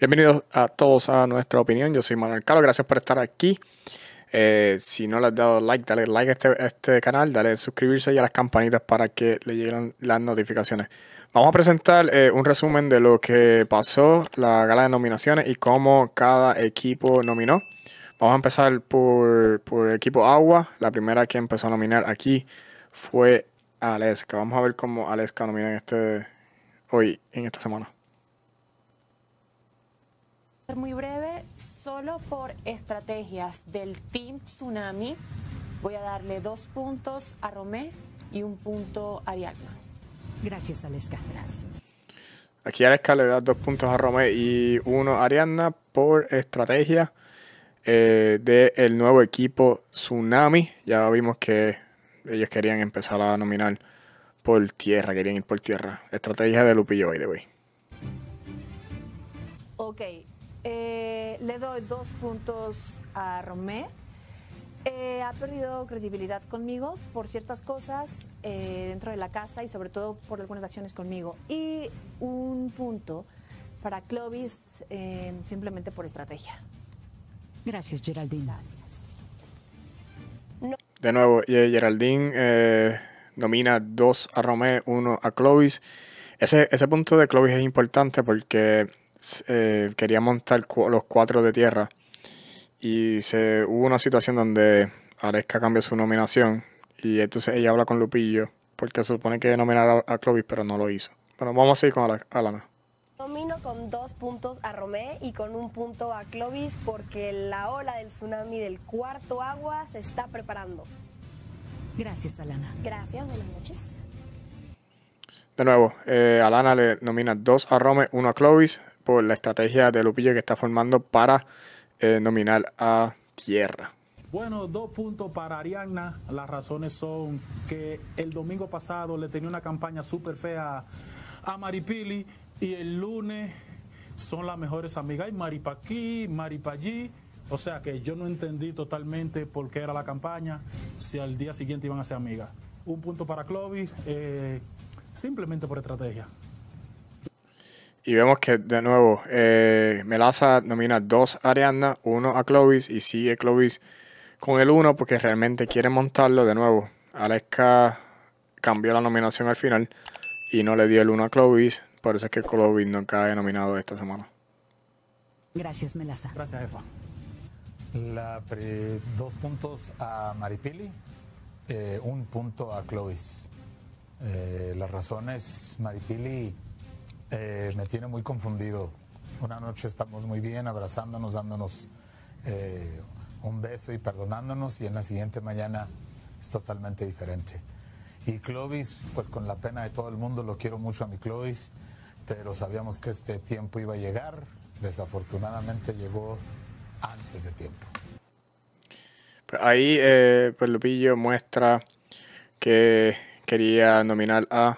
Bienvenidos a todos a nuestra opinión. Yo soy Manuel Carlos, gracias por estar aquí. Eh, si no le has dado like, dale like a este, este canal, dale suscribirse y a las campanitas para que le lleguen las notificaciones. Vamos a presentar eh, un resumen de lo que pasó, la gala de nominaciones y cómo cada equipo nominó. Vamos a empezar por, por equipo Agua. La primera que empezó a nominar aquí fue Aleska. Vamos a ver cómo Aleska nomina este, hoy, en esta semana muy breve, solo por estrategias del Team Tsunami voy a darle dos puntos a Romé y un punto a Diagma. Gracias, Alex Gracias. Aquí Alesca le da dos puntos a Romé y uno a Ariadna por estrategia eh, del nuevo equipo Tsunami. Ya vimos que ellos querían empezar a nominar por tierra, querían ir por tierra. Estrategia de Lupillo, hoy de hoy Ok, eh, le doy dos puntos a Romé. Eh, ha perdido credibilidad conmigo por ciertas cosas eh, dentro de la casa y sobre todo por algunas acciones conmigo. Y un punto para Clovis simplemente por estrategia. Gracias, Geraldine. Gracias. De nuevo, Geraldine domina dos a Romé, uno a Clovis. Ese, ese punto de Clovis es importante porque eh, quería montar los cuatro de tierra. Y se, hubo una situación donde Aresca cambia su nominación. Y entonces ella habla con Lupillo. Porque se supone que nominara a, Clovis, pero no lo hizo. Bueno, vamos a seguir con Alana. Domino con dos puntos a Romé y con un punto a Clovis porque la ola del tsunami del cuarto agua se está preparando. Gracias, Alana. Gracias, buenas noches. De nuevo, eh, Alana le nomina dos a Romé, uno a Clovis la estrategia de Lupillo que está formando para eh, nominar a Tierra. Bueno, dos puntos para Arianna. Las razones son que el domingo pasado le tenía una campaña súper fea a Maripili y el lunes son las mejores amigas. Hay Maripa aquí, Maripa allí. O sea que yo no entendí totalmente por qué era la campaña, si al día siguiente iban a ser amigas. Un punto para Clovis, eh, simplemente por estrategia. Y vemos que, de nuevo, eh, Melaza nomina dos a uno a Clovis y sigue Clovis con el uno porque realmente quiere montarlo de nuevo. Aleska cambió la nominación al final y no le dio el uno a Clovis, por eso es que Clovis no cae nominado esta semana. Gracias, Melaza. Gracias, Eva. dos puntos a Maripili, eh, un punto a Clovis. Eh, razón es Maripili eh, me tiene muy confundido. Una noche estamos muy bien, abrazándonos, dándonos eh, un beso y perdonándonos y en la siguiente mañana es totalmente diferente. Y Clovis, pues con la pena de todo el mundo, lo quiero mucho a mi Clovis, pero sabíamos que este tiempo iba a llegar, desafortunadamente llegó antes de tiempo. Ahí, eh, pues Lupillo muestra que quería nominar a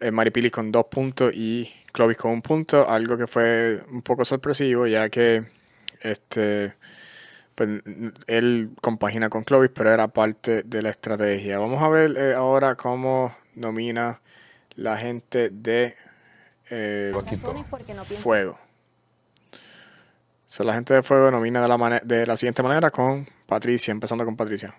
eh, Maripilis con dos puntos y Clovis con un punto, algo que fue un poco sorpresivo ya que este pues, él compagina con Clovis, pero era parte de la estrategia. Vamos a ver eh, ahora cómo nomina la gente de eh, Fuego. O la gente de Fuego nomina de la siguiente manera con Patricia, empezando con Patricia.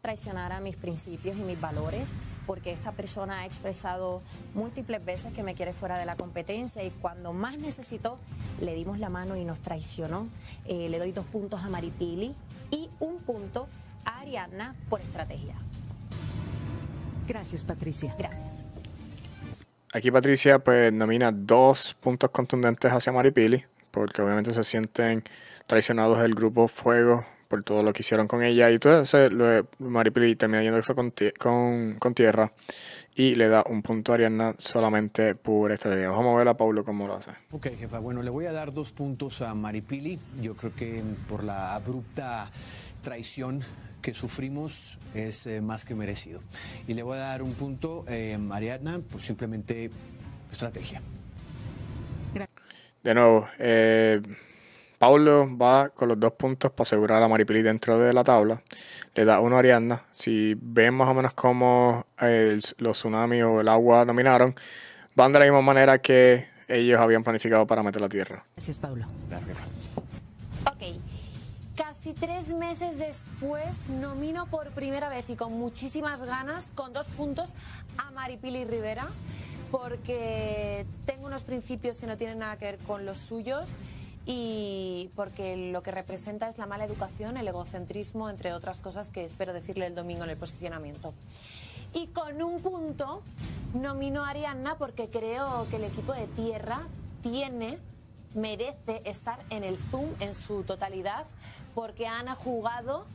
Traicionar a mis principios y mis valores, porque esta persona ha expresado múltiples veces que me quiere fuera de la competencia y cuando más necesitó, le dimos la mano y nos traicionó. Eh, le doy dos puntos a Maripili y un punto a Ariadna por estrategia. Gracias, Patricia. Gracias. Aquí Patricia pues nomina dos puntos contundentes hacia Maripili, porque obviamente se sienten traicionados del grupo Fuego por todo lo que hicieron con ella. Y entonces Maripili termina yendo con, con, tierra y le da un punto a Ariadna solamente por este Vamos a ver a Pablo cómo lo hace. Ok, jefa. Bueno, le voy a dar dos puntos a Maripili. Yo creo que por la abrupta traición que sufrimos es eh, más que merecido. Y le voy a dar un punto eh, a Ariadna por simplemente estrategia. De nuevo, eh, Paulo va con los dos puntos para asegurar a Maripili dentro de la tabla. Le da uno a Ariadna. Si ven más o menos cómo eh, los tsunamis o el agua dominaron, van de la misma manera que ellos habían planificado para meter la tierra. Gracias, Paulo. sí. Ok. Casi tres meses después nomino por primera vez y con muchísimas ganas, con dos puntos, a Maripili Rivera, porque tengo unos principios que no tienen nada que ver con los suyos y porque lo que representa es la mala educación, el egocentrismo, entre otras cosas que espero decirle el domingo en el posicionamiento. Y con un punto nomino a Arianna porque creo que el equipo de tierra tiene merece estar en el Zoom en su totalidad porque han jugado,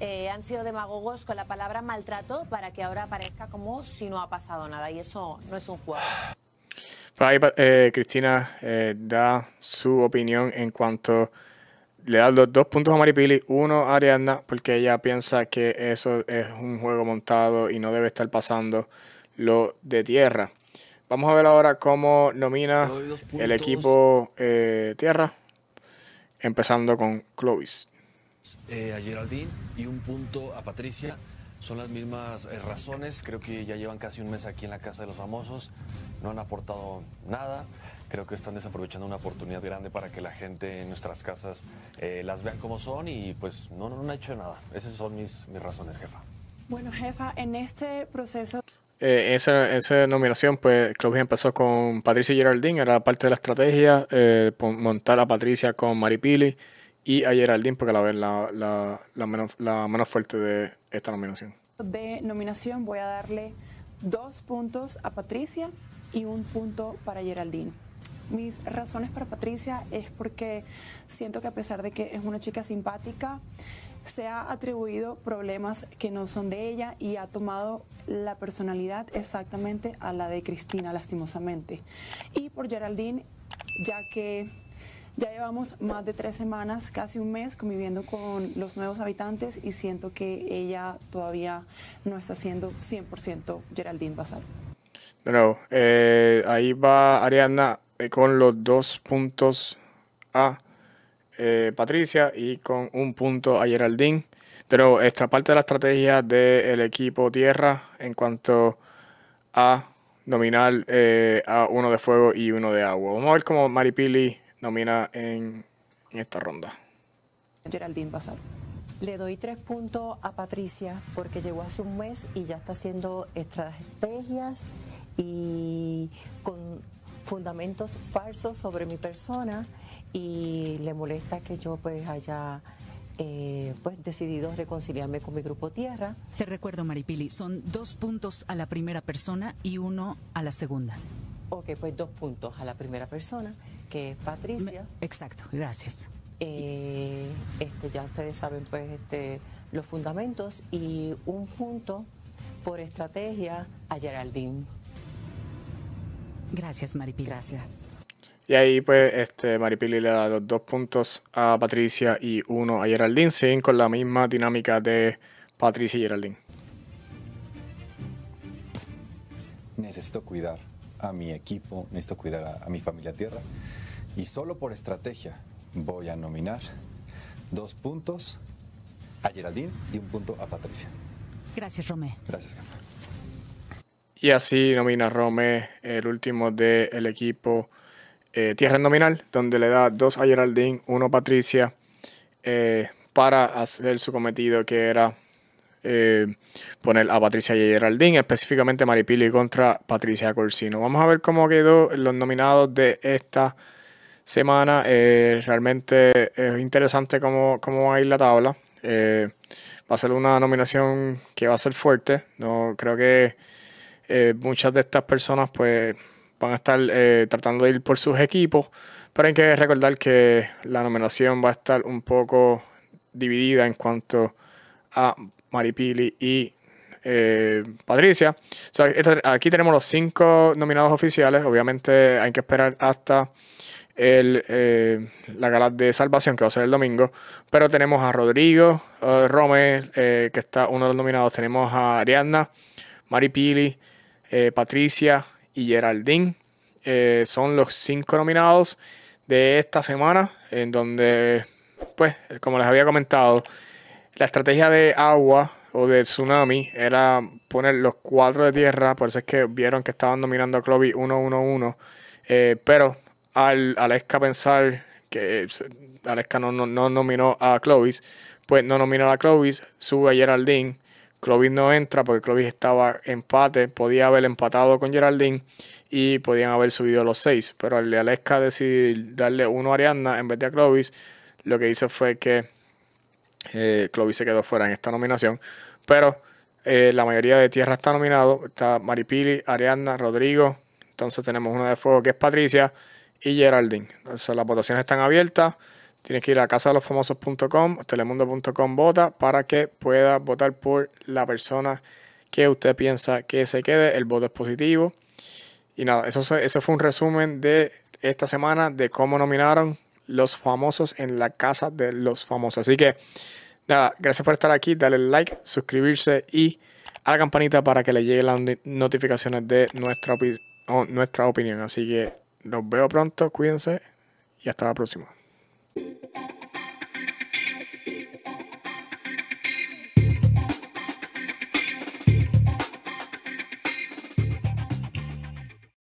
eh, han sido demagogos con la palabra maltrato para que ahora aparezca como si no ha pasado nada y eso no es un juego. Eh, Cristina eh, da su opinión en cuanto le da los dos puntos a Maripili, uno a Ariadna, porque ella piensa que eso es un juego montado y no debe estar pasando lo de tierra. Vamos a ver ahora cómo nomina el equipo eh, tierra, empezando con Clovis. a Geraldine y un punto a Patricia son las mismas eh, razones. Creo que ya llevan casi un mes aquí en la Casa de los Famosos. No han aportado nada. Creo que están desaprovechando una oportunidad grande para que la gente en nuestras casas eh, las vean como son y pues no, no, han hecho nada. Esas son mis, mis razones, jefa. Bueno, jefa, en este proceso... Eh, esa, esa, nominación, pues Claudia empezó con Patricia Geraldine, era parte de la estrategia, eh, montar a Patricia con Maripili. Pili y a Geraldine porque la vez la, la, menos, la menos fuerte de esta nominación. De nominación voy a darle dos puntos a Patricia y un punto para Geraldine. Mis razones para Patricia es porque siento que a pesar de que es una chica simpática, se ha atribuido problemas que no son de ella y ha tomado la personalidad exactamente a la de Cristina, lastimosamente. Y por Geraldine, ya que ya llevamos más de tres semanas, casi un mes, conviviendo con los nuevos habitantes y siento que ella todavía no está siendo 100% Geraldine Basal. De nuevo, eh, ahí va Ariana eh, con los dos puntos a eh, Patricia y con un punto a Geraldine. De nuevo, esta parte de la estrategia del equipo tierra en cuanto a dominar a uno de fuego y uno de agua. Vamos a ver cómo Maripili nomina en, esta ronda. Geraldine pasar Le doy tres puntos a Patricia porque llegó hace un mes y ya está haciendo estrategias y con fundamentos falsos sobre mi persona y le molesta que yo pues haya eh, pues decidido reconciliarme con mi grupo Tierra. Te recuerdo, Maripili, son dos puntos a la primera persona y uno a la segunda. Ok, pues dos puntos a la primera persona que es Patricia. exacto, gracias. Eh, este, ya ustedes saben pues este, los fundamentos y un punto por estrategia a Geraldine. Gracias, Maripil Gracias. Y ahí pues este, Maripili le da los dos puntos a Patricia y uno a Geraldine, con la misma dinámica de Patricia y Geraldine. Necesito cuidar a mi equipo, necesito cuidar a mi familia tierra y solo por estrategia voy a nominar dos puntos a Geraldine y un punto a Patricia. Gracias, Romé. Gracias, camarón. Y así nomina Romé el último del equipo eh, Tierra Nominal, donde le da dos a Geraldine, uno a Patricia, eh, para hacer su cometido que era eh, poner a Patricia y a Geraldine, específicamente Maripili contra Patricia Corsino. Vamos a ver cómo quedó los nominados de esta semana. Eh, realmente es interesante cómo, cómo, va a ir la tabla. Eh, va a ser una nominación que va a ser fuerte. No creo que eh, muchas de estas personas pues van a estar tratando de ir por sus equipos, pero hay que recordar que la nominación va a estar un poco dividida en cuanto a Maripili y Patricia. aquí tenemos los cinco nominados oficiales. Obviamente hay que esperar hasta eh, la gala de salvación que va a ser el domingo. Pero tenemos a Rodrigo eh, rome eh, que está uno de los nominados. Tenemos a Ariadna, Mari Pili, Patricia y Geraldine. son los cinco nominados de esta semana, en donde, pues, como les había comentado, la estrategia de agua o de tsunami era poner los cuatro de tierra, por eso es que vieron que estaban dominando a Clovis 1-1-1, pero al Aleska pensar que eh, Aleska no, no, nominó a Clovis, pues no nominó a Clovis, sube a Geraldine. Clovis no entra porque Clovis estaba empate, podía haber empatado con Geraldine y podían haber subido los seis. Pero al de Aleska decidir darle uno a Arianna en vez de a Clovis, lo que hizo fue que eh, Clovis se quedó fuera en esta nominación. Pero eh, la mayoría de tierra está nominado. Está Maripili, Arianna, Rodrigo. Entonces tenemos uno de fuego que es Patricia y Geraldine. Entonces, las votaciones están abiertas. Tienes que ir a casa de los famosos.com, telemundo.com vota para que pueda votar por la persona que usted piensa que se quede. El voto es positivo. Y nada, eso, eso fue un resumen de esta semana de cómo nominaron los famosos en la casa de los famosos. Así que nada, gracias por estar aquí, dale like, suscribirse y a la campanita para que le lleguen las notificaciones de nuestra, nuestra opinión. Así que los veo pronto, cuídense y hasta la próxima.